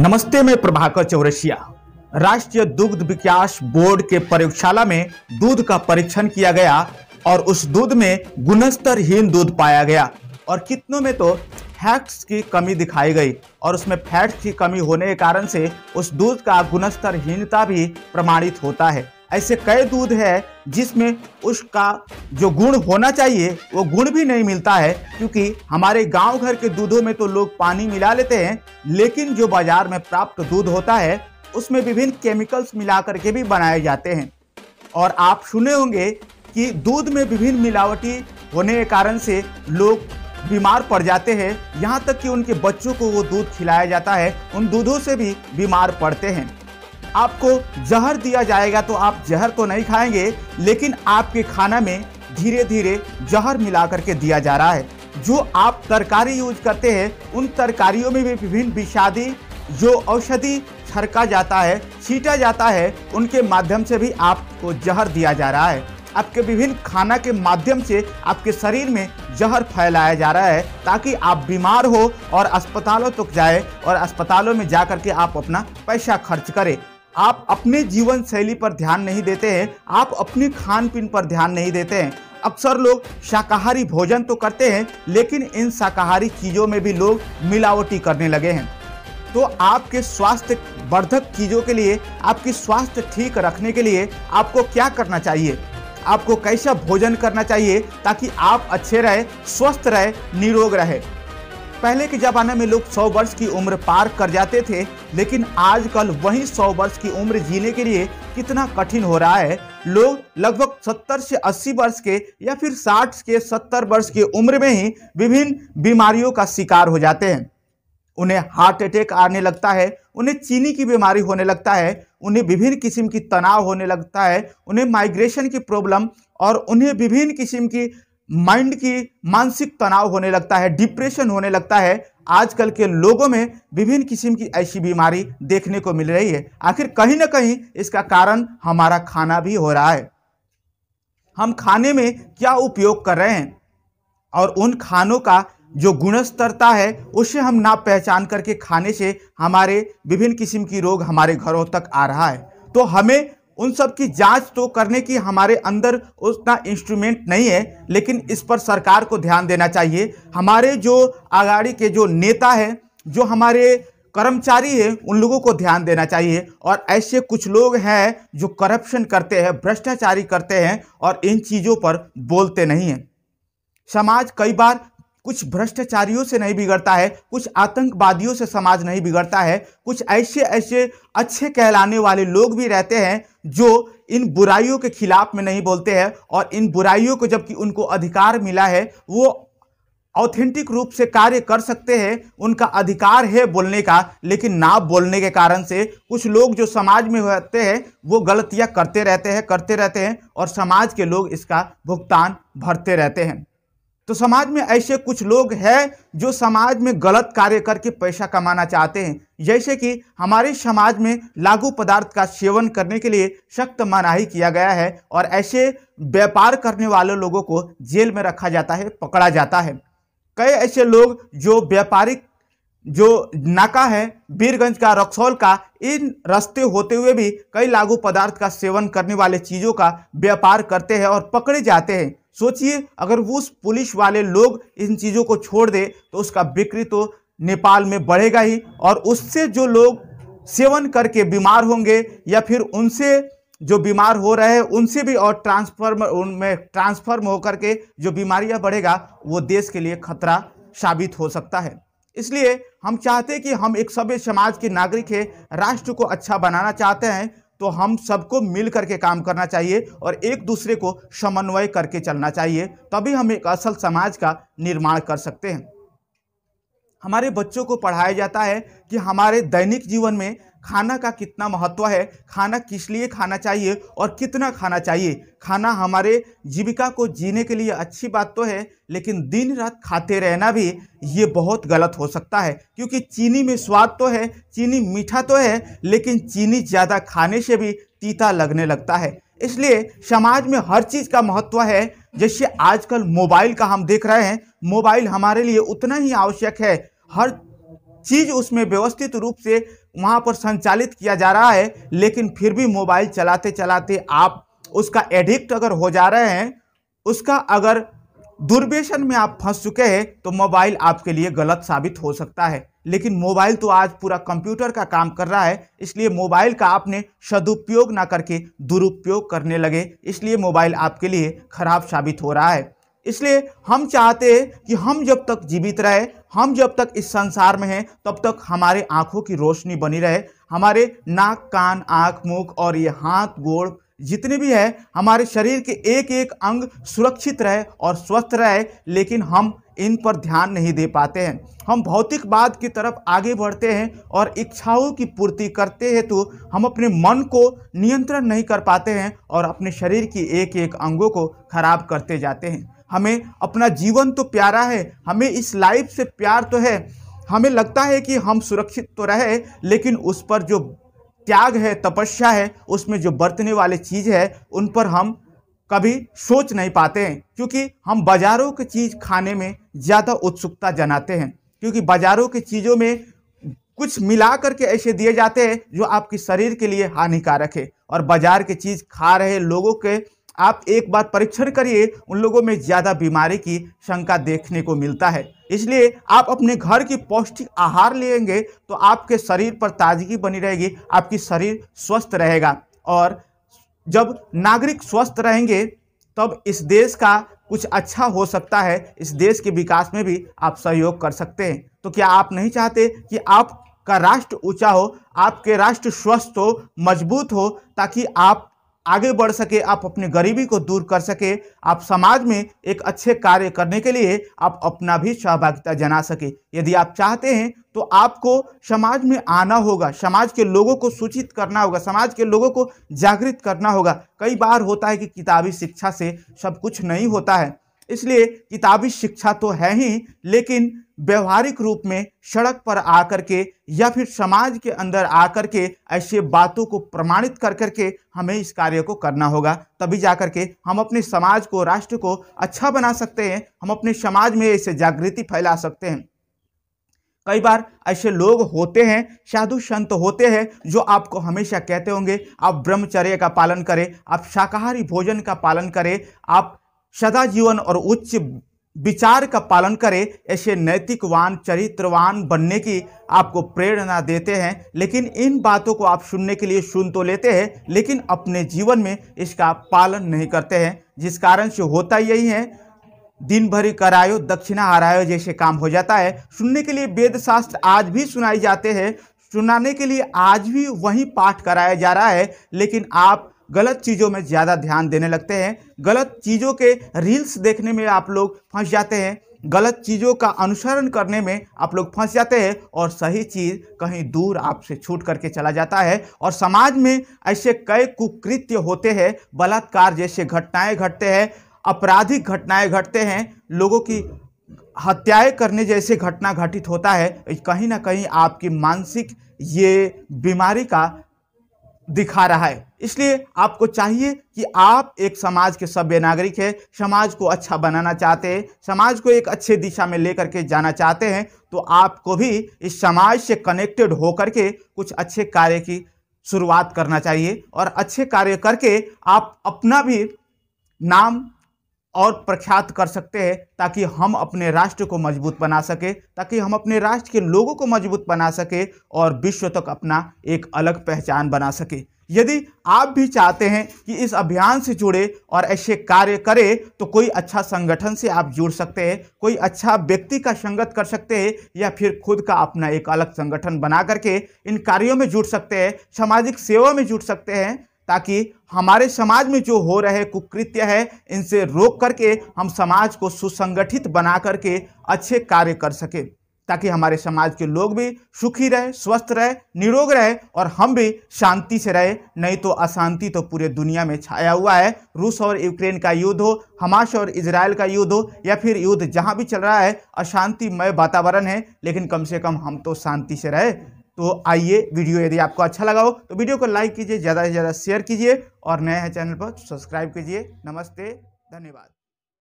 नमस्ते मैं प्रभाकर चौरसिया राष्ट्रीय दुग्ध विकास बोर्ड के प्रयोगशाला में दूध का परीक्षण किया गया और उस दूध में गुणस्तरहीन दूध पाया गया और कितनों में तो फैट्स की कमी दिखाई गई और उसमें फैट्स की कमी होने के कारण से उस दूध का गुणस्तरहीनता भी प्रमाणित होता है ऐसे कई दूध है जिसमें उसका जो गुण होना चाहिए वो गुण भी नहीं मिलता है क्योंकि हमारे गांव घर के दूधों में तो लोग पानी मिला लेते हैं लेकिन जो बाजार में प्राप्त दूध होता है उसमें विभिन्न केमिकल्स मिला करके भी बनाए जाते हैं और आप सुने होंगे कि दूध में विभिन्न मिलावटी होने के कारण से लोग बीमार पड़ जाते हैं यहाँ तक कि उनके बच्चों को वो दूध खिलाया जाता है उन दूधों से भी बीमार पड़ते हैं आपको जहर दिया जाएगा तो आप जहर तो नहीं खाएंगे लेकिन आपके खाना में धीरे धीरे जहर मिला करके दिया जा रहा है जो आप तरकारी यूज करते हैं उन तरकारियों में भी विभिन्न विषादी जो औषधि छरका जाता है छीटा जाता है उनके माध्यम से भी आपको जहर दिया जा रहा है आपके विभिन्न खाना के माध्यम से आपके शरीर में जहर फैलाया जा रहा है ताकि आप बीमार हो और अस्पतालों तक जाए और अस्पतालों में जा करके आप अपना पैसा खर्च करें आप अपने जीवन शैली पर ध्यान नहीं देते हैं आप अपने खान पीन पर ध्यान नहीं देते हैं अक्सर लोग शाकाहारी भोजन तो करते हैं लेकिन इन शाकाहारी चीज़ों में भी लोग मिलावटी करने लगे हैं तो आपके स्वास्थ्य वर्धक चीज़ों के लिए आपकी स्वास्थ्य ठीक रखने के लिए आपको क्या करना चाहिए आपको कैसा भोजन करना चाहिए ताकि आप अच्छे रहे स्वस्थ रहे निरोग रहे पहले के ज़माने में लोग 100 वर्ष की उम्र पार कर जाते थे लेकिन आजकल वही 100 वर्ष की उम्र जीने के लिए कितना कठिन हो रहा है लोग लगभग 70 से 80 वर्ष के या फिर 60 के 70 वर्ष की उम्र में ही विभिन्न बीमारियों का शिकार हो जाते हैं उन्हें हार्ट अटैक आने लगता है उन्हें चीनी की बीमारी होने लगता है उन्हें विभिन्न किस्म की तनाव होने लगता है उन्हें माइग्रेशन की प्रॉब्लम और उन्हें विभिन्न किस्म की माइंड की मानसिक तनाव होने लगता है डिप्रेशन होने लगता है आजकल के लोगों में विभिन्न किस्म की ऐसी बीमारी देखने को मिल रही है आखिर कहीं ना कहीं इसका कारण हमारा खाना भी हो रहा है हम खाने में क्या उपयोग कर रहे हैं और उन खानों का जो गुणस्तरता है उसे हम ना पहचान करके खाने से हमारे विभिन्न किस्म की रोग हमारे घरों तक आ रहा है तो हमें उन सब की जांच तो करने की हमारे अंदर उतना इंस्ट्रूमेंट नहीं है लेकिन इस पर सरकार को ध्यान देना चाहिए हमारे जो आगाड़ी के जो नेता है जो हमारे कर्मचारी है उन लोगों को ध्यान देना चाहिए और ऐसे कुछ लोग हैं जो करप्शन करते हैं भ्रष्टाचारी करते हैं और इन चीज़ों पर बोलते नहीं हैं समाज कई बार कुछ भ्रष्टाचारियों से नहीं बिगड़ता है कुछ आतंकवादियों से समाज नहीं बिगड़ता है कुछ ऐसे ऐसे अच्छे कहलाने वाले लोग भी रहते हैं जो इन बुराइयों के खिलाफ में नहीं बोलते हैं और इन बुराइयों को जबकि उनको अधिकार मिला है वो ऑथेंटिक रूप से कार्य कर सकते हैं उनका अधिकार है बोलने का लेकिन ना बोलने के कारण से कुछ लोग जो समाज में रहते हैं वो गलतियाँ करते रहते हैं करते रहते हैं और समाज के लोग इसका भुगतान भरते रहते हैं तो समाज में ऐसे कुछ लोग हैं जो समाज में गलत कार्य करके पैसा कमाना चाहते हैं जैसे कि हमारे समाज में लागू पदार्थ का सेवन करने के लिए सख्त मनाही किया गया है और ऐसे व्यापार करने वाले लोगों को जेल में रखा जाता है पकड़ा जाता है कई ऐसे लोग जो व्यापारिक जो नाका है बीरगंज का रक्सौल का इन रास्ते होते हुए भी कई लागू पदार्थ का सेवन करने वाले चीज़ों का व्यापार करते हैं और पकड़े जाते हैं सोचिए अगर उस पुलिस वाले लोग इन चीज़ों को छोड़ दे तो उसका बिक्री तो नेपाल में बढ़ेगा ही और उससे जो लोग सेवन करके बीमार होंगे या फिर उनसे जो बीमार हो रहे हैं उनसे भी और ट्रांसफर्म उनमें ट्रांसफर्म होकर के जो बीमारियां बढ़ेगा वो देश के लिए खतरा साबित हो सकता है इसलिए हम चाहते हैं कि हम एक सभ्य समाज के नागरिक हैं राष्ट्र को अच्छा बनाना चाहते हैं तो हम सबको मिल करके काम करना चाहिए और एक दूसरे को समन्वय करके चलना चाहिए तभी हम एक असल समाज का निर्माण कर सकते हैं हमारे बच्चों को पढ़ाया जाता है कि हमारे दैनिक जीवन में खाना का कितना महत्व है खाना किस लिए खाना चाहिए और कितना खाना चाहिए खाना हमारे जीविका को जीने के लिए अच्छी बात तो है लेकिन दिन रात खाते रहना भी ये बहुत गलत हो सकता है क्योंकि चीनी में स्वाद तो है चीनी मीठा तो है लेकिन चीनी ज़्यादा खाने से भी तीता लगने लगता है इसलिए समाज में हर चीज़ का महत्व है जैसे आजकल मोबाइल का हम देख रहे हैं मोबाइल हमारे लिए उतना ही आवश्यक है हर चीज़ उसमें व्यवस्थित रूप से वहाँ पर संचालित किया जा रहा है लेकिन फिर भी मोबाइल चलाते चलाते आप उसका एडिक्ट अगर हो जा रहे हैं उसका अगर दुर्व्यसन में आप फंस चुके हैं तो मोबाइल आपके लिए गलत साबित हो सकता है लेकिन मोबाइल तो आज पूरा कंप्यूटर का काम कर रहा है इसलिए मोबाइल का आपने सदुपयोग ना करके दुरुपयोग करने लगे इसलिए मोबाइल आपके लिए खराब साबित हो रहा है इसलिए हम चाहते हैं कि हम जब तक जीवित रहे हम जब तक इस संसार में हैं तब तक हमारे आँखों की रोशनी बनी रहे हमारे नाक कान आँख मुख और ये हाथ गोड़ जितने भी है हमारे शरीर के एक एक अंग सुरक्षित रहे और स्वस्थ रहे लेकिन हम इन पर ध्यान नहीं दे पाते हैं हम भौतिकवाद की तरफ आगे बढ़ते हैं और इच्छाओं की पूर्ति करते हेतु तो हम अपने मन को नियंत्रण नहीं कर पाते हैं और अपने शरीर की एक एक अंगों को खराब करते जाते हैं हमें अपना जीवन तो प्यारा है हमें इस लाइफ से प्यार तो है हमें लगता है कि हम सुरक्षित तो रहे लेकिन उस पर जो त्याग है तपस्या है उसमें जो बरतने वाले चीज़ है उन पर हम कभी सोच नहीं पाते हैं क्योंकि हम बाज़ारों की चीज़ खाने में ज़्यादा उत्सुकता जनाते हैं क्योंकि बाज़ारों की चीज़ों में कुछ मिला करके ऐसे दिए जाते हैं जो आपके शरीर के लिए हानिकारक है और बाज़ार की चीज़ खा रहे लोगों के आप एक बार परीक्षण करिए उन लोगों में ज़्यादा बीमारी की शंका देखने को मिलता है इसलिए आप अपने घर की पौष्टिक आहार लेंगे तो आपके शरीर पर ताजगी बनी रहेगी आपकी शरीर स्वस्थ रहेगा और जब नागरिक स्वस्थ रहेंगे तब इस देश का कुछ अच्छा हो सकता है इस देश के विकास में भी आप सहयोग कर सकते हैं तो क्या आप नहीं चाहते कि आपका राष्ट्र ऊंचा हो आपके राष्ट्र स्वस्थ हो मजबूत हो ताकि आप आगे बढ़ सके आप अपनी गरीबी को दूर कर सके आप समाज में एक अच्छे कार्य करने के लिए आप अपना भी सहभागिता जना सके यदि आप चाहते हैं तो आपको समाज में आना होगा समाज के लोगों को सूचित करना होगा समाज के लोगों को जागृत करना होगा कई बार होता है कि किताबी शिक्षा से सब कुछ नहीं होता है इसलिए किताबी शिक्षा तो है ही लेकिन व्यवहारिक रूप में सड़क पर आकर के या फिर समाज के अंदर आकर के ऐसे बातों को प्रमाणित कर करके हमें इस कार्य को करना होगा तभी जा करके हम अपने समाज को राष्ट्र को अच्छा बना सकते हैं हम अपने समाज में ऐसे जागृति फैला सकते हैं कई बार ऐसे लोग होते हैं साधु संत होते हैं जो आपको हमेशा कहते होंगे आप ब्रह्मचर्य का पालन करें आप शाकाहारी भोजन का पालन करें आप सदा जीवन और उच्च विचार का पालन करें ऐसे नैतिकवान चरित्रवान बनने की आपको प्रेरणा देते हैं लेकिन इन बातों को आप सुनने के लिए सुन तो लेते हैं लेकिन अपने जीवन में इसका पालन नहीं करते हैं जिस कारण से होता यही है दिन भर करायो दक्षिणा हरायो जैसे काम हो जाता है सुनने के लिए वेद शास्त्र आज भी सुनाई जाते हैं सुनाने के लिए आज भी वही पाठ कराया जा रहा है लेकिन आप गलत चीज़ों में ज़्यादा ध्यान देने लगते हैं गलत चीज़ों के रील्स देखने में आप लोग फंस जाते हैं गलत चीज़ों का अनुसरण करने में आप लोग फंस जाते हैं और सही चीज़ कहीं दूर आपसे छूट करके चला जाता है और समाज में ऐसे कई कुकृत्य होते हैं बलात्कार जैसे घटनाएं घटते हैं आपराधिक घटनाएं घटते हैं लोगों की हत्याएं करने जैसे घटना घटित होता है कहीं ना कहीं आपकी मानसिक ये बीमारी का दिखा रहा है इसलिए आपको चाहिए कि आप एक समाज के सभ्य नागरिक हैं समाज को अच्छा बनाना चाहते हैं समाज को एक अच्छे दिशा में लेकर के जाना चाहते हैं तो आपको भी इस समाज से कनेक्टेड होकर के कुछ अच्छे कार्य की शुरुआत करना चाहिए और अच्छे कार्य करके आप अपना भी नाम और प्रख्यात कर सकते हैं ताकि हम अपने राष्ट्र को मजबूत बना सके ताकि हम अपने राष्ट्र के लोगों को मजबूत बना सके और विश्व तक अपना एक अलग पहचान बना सके यदि आप भी चाहते हैं कि इस अभियान से जुड़े और ऐसे कार्य करें तो कोई अच्छा संगठन से आप जुड़ सकते हैं कोई अच्छा व्यक्ति का संगत कर सकते हैं या फिर खुद का अपना एक अलग संगठन बना करके इन कार्यों में जुड़ सकते हैं सामाजिक सेवा में जुट सकते हैं ताकि हमारे समाज में जो हो रहे कुकृत्य है इनसे रोक करके हम समाज को सुसंगठित बना करके अच्छे कार्य कर सके ताकि हमारे समाज के लोग भी सुखी रहे स्वस्थ रहे निरोग रहे और हम भी शांति से रहे नहीं तो अशांति तो पूरे दुनिया में छाया हुआ है रूस और यूक्रेन का युद्ध हो हमास और इसराइल का युद्ध हो या फिर युद्ध जहाँ भी चल रहा है अशांतिमय वातावरण है लेकिन कम से कम हम तो शांति से रहे तो आइए वीडियो यदि आपको अच्छा लगा हो तो वीडियो को लाइक कीजिए ज़्यादा से ज़्यादा शेयर कीजिए और नए हैं चैनल पर तो सब्सक्राइब कीजिए नमस्ते धन्यवाद